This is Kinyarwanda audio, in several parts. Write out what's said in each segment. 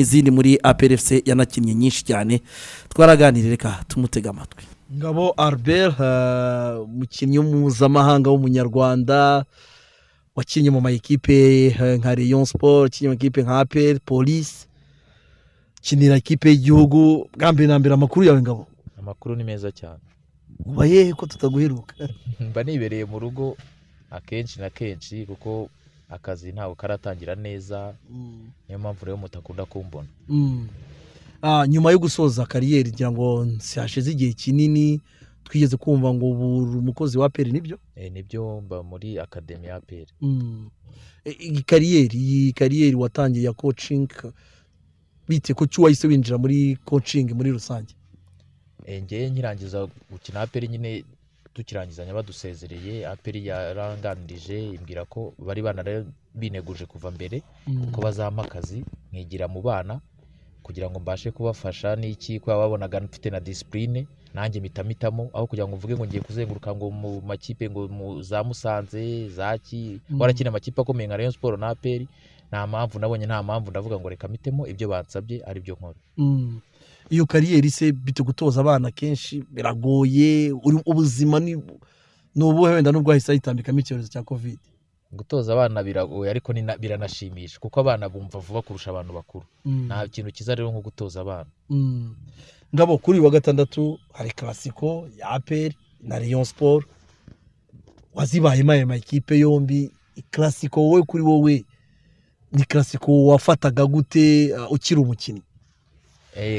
izindi muri APRFC yanakinnye nyinshi cyane twaraganire reka tumutega amatwi ngabo albert uh, umukinnyi mpuzamahanga w'umunyarwanda wakinnye mu mayikipe uh, nka Rayon Sport wakinnye mu makipe nka APR polisi kinira ikipe y'igihugu bwa mbere na mbere amakuru yawe ngabo amakuru ni meza cyane ubaye ko tutaguheruka mba nibereye mu rugo akenshi na kenshi kuko akazi ntabwo karatangira neza mm. niyo mpamvu rero mutakunda kumbona mm. ah, nyuma yo gusoza kariyeri ngira ngo hashize igihe kinini twigeze kumva ngo buri umukozi wa peri nibyo eh, nibyo mba muri akademi ya peri mm. e, iyi kariyeri iyi kariyeri watangiye ya kocingi bite ku cyo wahise winjira muri kocingi muri rusange eh, ngeye nkirangiza gukina peri nyine tukirangizanya badusezereye aperi yaranganirije imbwira ko bari bineguje kuva mbere mm. kuko bazampa akazi nkigira mu bana kugira ngo mbashe kubafasha n'iki kuba babonaga mfite na disipurine nanjye mitamitamo aho kugira ngo mvuge ngo ngiye kuzenguruka ngo mu makipe ngo mu za musanze zaki mm. warakina amakipe akomeye nka rayon siporo na aperi nta mpamvu nabonye nta mpamvu ndavuga ngo reka mitemo ibyo bansabye aribyo nkora mm. iyo kariyeri se bite gutoza abana kenshi biragoye ubuzima ni ubuhe wenda nubwo wahise yitambikamo icyorezo cya kovide gutoza abana biragoye ariko biranashimisha kuko abana bumva vuba kurusha abantu bakuru mm. nta kintu cyiza rero nko gutoza abana mm. ngabo kuri uyu wa gatandatu hari karasiko ya aperi na leon siporo wazibayemo ayo makipe yombi karasiko wowe kuri wowe ni karasiko wafataga gute uh, ukiri umukinnyi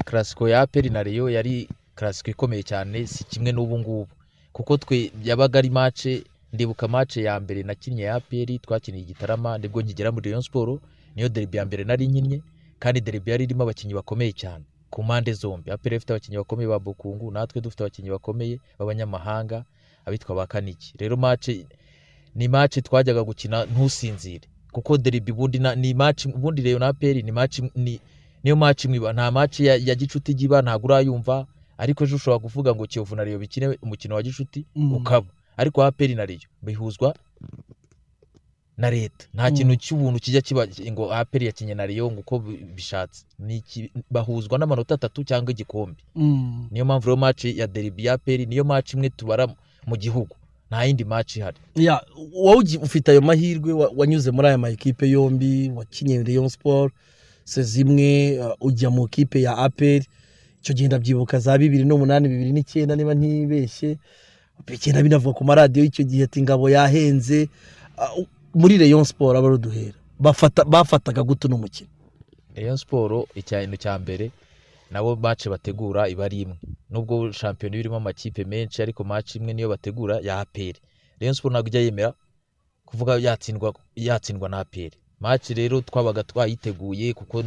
karasiko eh, ya aperi na reyo yari karasiko ikomeye cyane si kimwe n'ubu ngubu kuko twe yabaga ari mace ndibuka mace ya mbere nakinnye ya aperi twakiniye igitarama nibwo nkigera muri Rayon siporo niyo deribi ya mbere nari nkinnye kandi deribi yari irimo abakinnyi bakomeye cyane ku mpande zombi aperi ifite abakinnyi bakomeye ba bukungu natwe dufite abakinnyi bakomeye b'abanyamahanga abitwa ba kaniki rero mace ni mace twajyaga gukina ntusinzire kuko deribi ubundi ni mace ubundi reyo na aperi ni mace ni niyo match mwiba nta match ya, ya gicuti giba ntabwo urayumva ariko ejo ushobora kuvuga ngo kiyovu na Rayon bikine umukino wa gicuti mm. ukaba ariko APR na Rayon bihuzwa na leta nta mm. kintu cy'ubuntu kijya kiba ngo APR yakinye na Rayon ngo uko bishatse bahuzwa n'amanota atatu cyangwa igikombe mm. niyo mpamvu rero match ya derby ya APR niyo match imwe tubara mu gihugu nta yindi match ihari wowe ufite ayo mahirwe wanyuze muri aya makipe yombi wakinye Rayon Sport zimwe uh, ujya mu kipe ya aperi icyo gihe ndabyibuka za bibiri n'umunani bibiri n'icyenda niba ntibeshye bigenda binavuga ku maradiyo icyo gihe ati ingabo yahenze uh, muri reyo siporo aba ruduhera bafataga gutu n'umukino reyo siporo ikintu cya mbere nabo mace bategura iba ari imwe nubwo shampiyona iba irimo amakipe menshi ariko mace imwe niyo bategura ya aperi reyo siporo ntabwo ijya yemera kuvuga yatsindwa na aperi maci rero twabaga twayiteguye kuko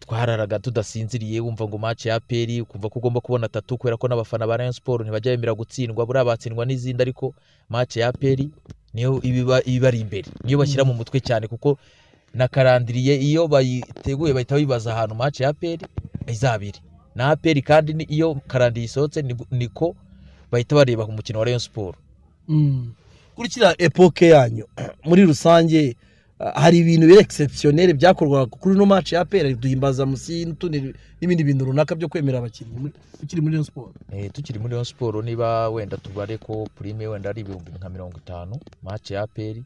twararaga tudasinziriye wumva ngo maci ya peri ukumva ko ugomba kubona atatu kubera ko n'abafana ba Rayon Sport ntibajya bemera gutsindwa buriya batsindwa n'izindi ariko maci ya peri niyo iba ibari imbere niyo bashyira mu mutwe cyane kuko nakarandiriye iyo bayiteguye bahita bibaza ahantu maci ya peri izabiri na aperi kandi iyo karandiriye isohotse niko bahita bareba ku mukino wa Rayon Sport mm. kurikira epoke yanyu muri rusange Eh, hari ibintu biri egisepusiyoneri byakorwaga kuri ino maci ya pera duhimbaza munsi n'ibindi bintu runaka byo kwemera abakinnyi tukiri muri Rayon siporo eh, tukiri muri Rayon siporo niba wenda tubare ko purime wenda ari ibihumbi nka mirongo itanu maci ya peri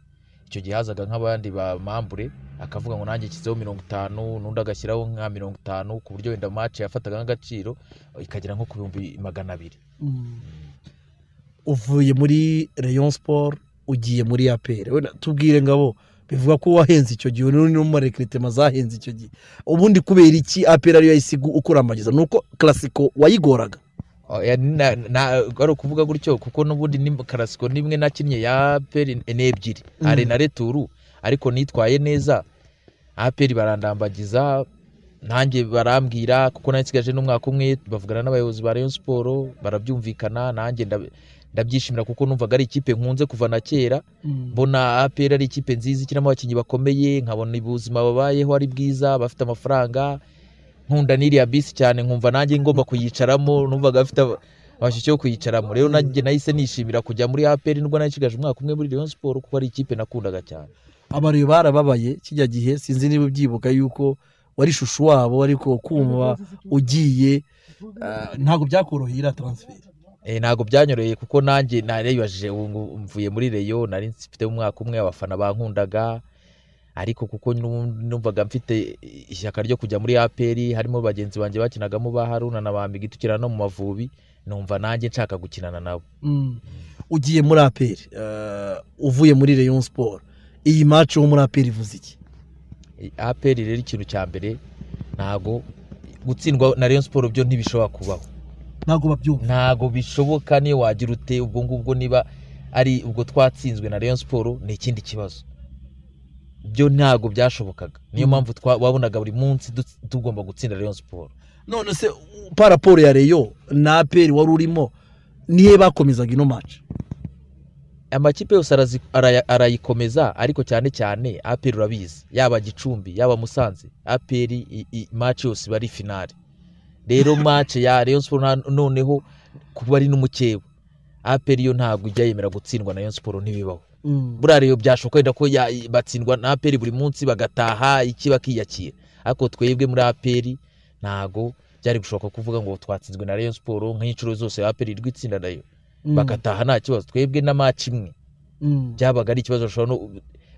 icyo gihe hazaga nk'abandi ba mambure akavuga ngo nanjye nshyizeho mirongo itanu n'undi agashyiraho nka mirongo itanu ku buryo wenda maci yafataga nk'agaciro ikagera nko ku bihumbi magana abiri mm. uvuye muri Rayon siporo ugiye muri ya pera tubwire ngabo bivuga ko wahenze icyo gihe n'uno marekiritema zahenze icyo gihe ubundi kubera iki apera ariyo yayisiga ukurambagiza ni uko karasiko wayigoraga oh, ari ukuvuga gutyo kuko n'ubundi karasiko n'imwe nakinnye ya aperi ni ebyiri mm. hari na returu ariko nitwaye neza aperi barandambagiza nanjye barambwira kuko nasigaje n'umwaka umwe bavugana n'abayobozi ba Rayon siporo barabyumvikana nanjye ndabyishimira kuko numvaga ari ikipe nkunze kuva na kera mm. mbona apera ari ikipe nziza ikiramo abakinnyi bakomeye nkabona ubuzima babayeho ari bwiza bafite amafaranga nkunda n'iriya bisi cyane nkumva nanjye ngomba kuyicaramo numvaga afite amashusho yo kuyicaramo rero mm. nanjye nahise nishimira kujya muri aperi nubwo nayishigaje umwaka umwe muri Rayon siporo kuko ari ikipe nakundaga cyane abariyo barababaye kijya gihe sinzi niba ubyibuka yuko wari shusho wabo ariko kumva ugiye eh, ntabwo byakorohera taransiferi Eh, ntabwo byanyoroheye kuko nanjye nareyibajije mvuye muri reyo nari mfite umwaka umwe abafana bankundaga ariko kuko numvaga mfite ishyaka ryo kujya muri aperi harimo bagenzi banjye bakinagamo ba haruna na ba migi no mu mavubi numva nanjye nshaka gukinana nabo mm. ugiye muri aperi eh, uvuye muri reyo siporo iyi maci wo muri aperi ivuze iki eh, aperi rero ikintu cya mbere ntabwo gutsindwa na reyo siporo byo ntibishobora kubaho ntago babyumva ntabwo bishoboka niyo wagira ute ubwo ngubwo niba ari ubwo twatsinzwe na Rayon siporo ni ikindi kibazo byo ntago byashobokaga niyo mm. mpamvu wabonaga buri munsi tugomba gutsinda Rayon siporo none se paraporo ya reyo na aperi wari urimo niyo bakomezaga ino maci amakipe yose arayikomeza ariko cyane cyane aperi urabizi yaba gicumbi yaba musanze aperi maci yose iba ari finari rero mace ya Rayon Sports noneho kuba ari n'umukeba aperi yo ntabwo ijya yemera gutsindwa na Rayon Sports ntibibaho mm. buriya rero byashoboka ko batsindwa na aperi buri munsi bagataha iki bakiyakira ariko twebwe muri aperi ntabwo byari gushoboka kuvuga ngo twatsinzwe na Rayon Sports nk'inshuro zose aperi iri gutsinda nayo mm. bagataha nta kibazo twebwe na maci imwe mm. byabaga ari ikibazo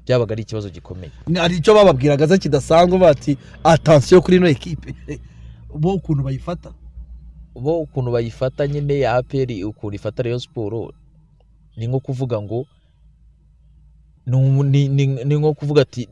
byabaga ari ikibazo gikomeye hari icyo bababwiragaza kidasanzwe bati atansiyo kuri ino ekipe bo ukuntu bayifata bo ukuntu bayifata nyine ya aperi ukuntu ifata rayon siporo ni nko kuvuga ngo ni nko kuvuga ati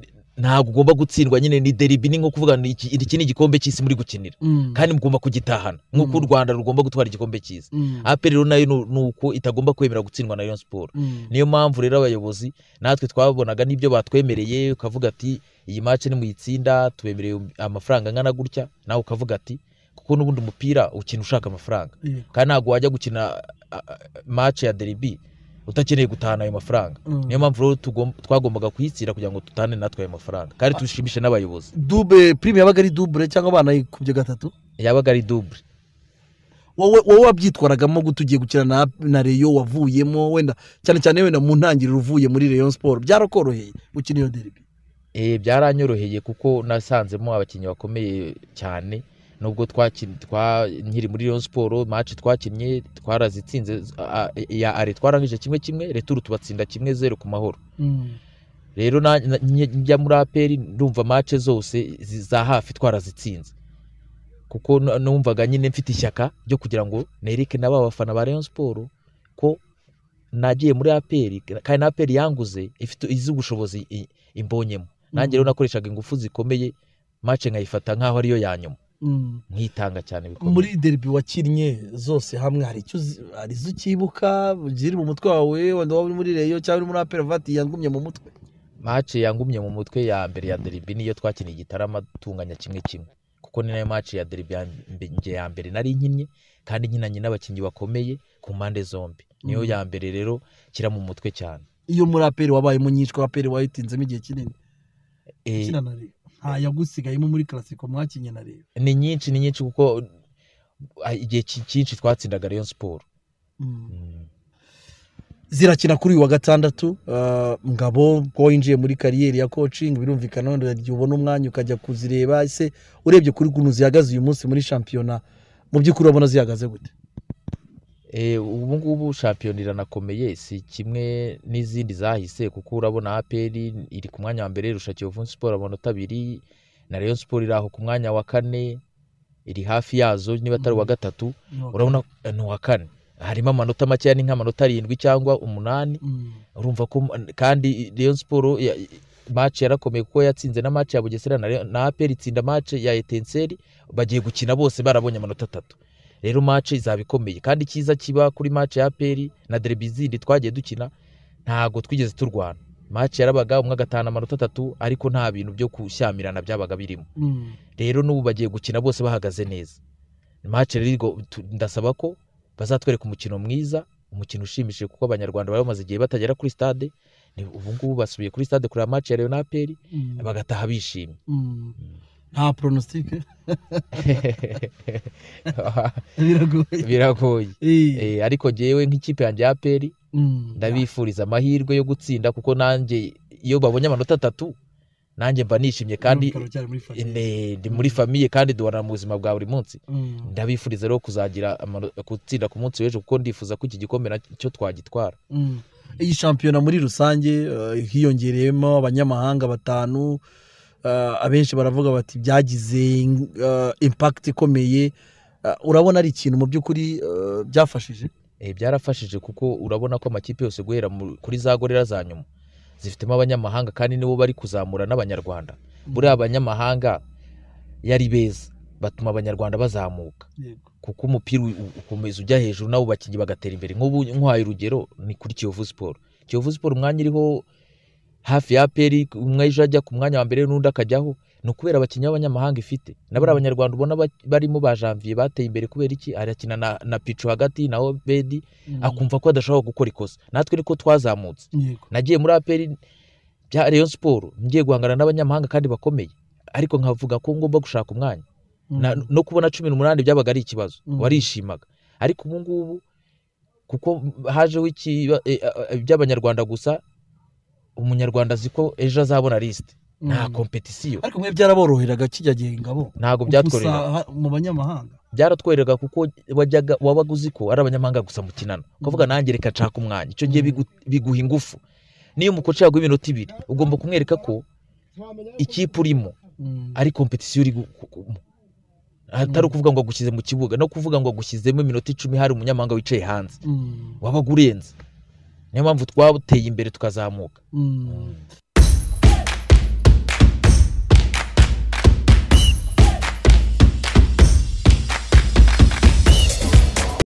ntabwo ugomba gutsindwa nyine ni deribi ni nko kuvuga iki ni igikombe cy'isi muri gukinira mm. kandi mugomba kugitahana nk'uko u mm. rwanda rugomba gutwara igikombe cy'isi mm. aperi rero nayo ni uko itagomba kwemera gutsindwa na rayon siporo niyo mpamvu rero abayobozi natwe twabonaga n'ibyo batwemereye ukavuga ati iyi mace ni mu itsinda tubemereye amafaranga angana gutya nawe ukavuga ati kuko n'ubundi umupira ukina ushaka amafaranga kandi ntabwo wajya gukina mace ya deribi utakeneye gutahana ayo mafaranga mm. niyo mpamvu rero twagombaga kuyitsira kugira ngo dutahane natwe ayo mafaranga kandi dushimishe ah. n'abayobozi dube purime yabaga ari dubure cyangwa abana banayikubye gatatu yabaga ari dubure wowe wabyitwaragamo gute ugiye gukina na reyo wavuyemo wenda cyane cyane wenda mu ntangiriro uvuye muri reyo siporo byarakoroheye gukina iyo deribi eh, byaranyoroheye kuko nasanzemo abakinnyi bakomeye cyane nubwo nkiri muri Rayon siporo maci twakinnye twarazitsinze ya are twarangije kimwe kimwe returu tubatsinda kimwe zeru ku mahoro mm. rero njya muri aperi ndumva mace zose za hafi twarazitsinze kuko numvaga nyine mfite ishyaka ryo kugira ngo nereke na ba bafana ba Rayon siporo ko nagiye muri aperi kandi na aperi yanguze ifite izubushobozi ubushobozi imbonyemo nanjye rero mm. nakoreshaga ingufu zikomeye mace nkayifata nk'aho ariyo ya nyuma Mm. nkitanga cyane bikomeye muri deribi wakinnye zose hamwe hari icyo hari izo ukibuka ziri mu mutwe wawe wenda waba uri muri reyo cyangwa uri muri aperivati yangumye mu mutwe maci yangumye mu mutwe ya mbere ya deribi niyo twakiniye igitarama dutunganya kimwe kimwe kuko ni nayo maci ya deribi ya mbere nari nkinnye kandi nkinanye n'abakinnyi bakomeye ku mpande zombi mm. niyo ya mbere rero kira mu mutwe cyane iyo muri aperi wabaye munyicwa aperi wayitinzemo igihe kinini eh, Ah, yagusigayemo muri karasiko mwakinye na rero ni nyinshi ni nyinshi kuko ah, igihe cyinshi twatsindaga rayon siporo mm. mm. zirakina kuri uyu wa gatandatu ah, ngabo ko winjiye muri kariyeri ya kocingi birumvikana wenda ubona umwanya ukajya kuzireba ese urebye kuri ukuntu zihagaze uyu munsi muri shampiyona mu by'ukuri urabona zihagaze gute Eh, ubu ngubu shampiyona iranakomeye si kimwe n'izindi zahise kuko urabona aperi iri ku mwanya wa mbere irusha kiyovu siporo amanota abiri na Rayon siporo iri aho ku mwanya wa kane iri hafi yazo niba atari uwa mm-hmm. gatatu urabona ni uwa kane harimo amanota makeya ni nk'amanota arindwi cyangwa umunani mm. urumva ko kandi Rayon siporo mace yarakomeye kuko yatsinze na mace ya bugesera na aperi itsinda mace ya etenseri bagiye gukina bose barabonye amanota atatu rero mace izaba ikomeye kandi icyiza kiba kuri mace ya peri na derby zindi twagiye dukina ntabwo twigeze turwana mace yarabaga umwe agatahana amanota atatu ariko nta bintu byo gushyamirana byabaga birimo hmm. rero n'ubu bagiye gukina bose bahagaze neza mace rero ndasaba ko bazatwereka umukino mwiza umukino ushimishije kuko abanyarwanda bari bamaze igihe batagera kuri stade ubu ngubu basubiye kuri stade kureba mace ya leonaperi hmm. bagataha bishimye hmm. nta poronositike biragoye eh, ariko ngewe nk'ikipe yanjye ya peri mm. ndabifuriza amahirwe yo gutsinda kuko nanjye iyo babonye amanota atatu nanjye mba nishimye kandi ndi muri mm. famiye kandi duhorana mu buzima bwa buri munsi mm. ndabifuriza rero kuzagira gutsinda ku munsi w'ejo kuko ndifuza ko iki gikombe nacyo twagitwara iyi shampiyona muri rusange eh, hiyongereyemo abanyamahanga batanu Eh, abenshi baravuga bati byagize eh, impakiti ikomeye eh, urabona ari ikintu mu by'ukuri byafashije byarafashije kuko urabona ko amakipe yose guhera kuri za gorera za nyuma zifitemo abanyamahanga kandi nibo bari kuzamura n'abanyarwanda mm-hmm. buriya abanyamahanga yari beza batuma abanyarwanda bazamuka kuko umupira ukomeza ujya hejuru nawe abakinnyi bagatera imbere nk'ubu nk'uhaye urugero ni kuri kiyovu siporo kiyovu siporo umwanya iriho hafi ya peri umwe ejo ajya ku mwanya wa mbere n'undi akajyaho ni ukubera abakinnyi b'abanyamahanga ifite nabo mm. abanyarwanda ubona barimo ba bateye imbere kubera iki arakina na picu hagati na obedi mm. akumva ko adashobora gukora ikosa natwe niko twazamutse nagiye muri aperi bya reyo siporo ngiye guhangana n'abanyamahanga kandi bakomeye ariko nkavuga ko ngomba gushaka umwanya mm. no kubona cumi n'umunani byabaga ari ikibazo warishimaga ariko ubu ngubu kuko hajeho eh, eh, eh, by’abanyarwanda gusa umunyarwanda azi ko ejo azabona lisite mm. nta kompetisiyo ariko mwe byaraboroheraga kijya gihe ingabo ntabwo byatworeraga mu banyamahanga byaratworeraga kuko wajyaga wabaga uzi ko ari abanyamahanga gusa mukinana kuvuga mm. nanjye reka nshaka umwanya icyo gihe mm. biguha ingufu niyo umukoci yaguha iminota ibiri ugomba kumwereka ko ikipe urimo ari kompetisiyo uri atari ukuvuga ngo agushyize mu kibuga no kuvuga ngo agushyizemo iminota icumi hari umunyamahanga wicaye hanze wabaga urenze niyo mpamvu twabuteye imbere tukazamuka mm. Mm.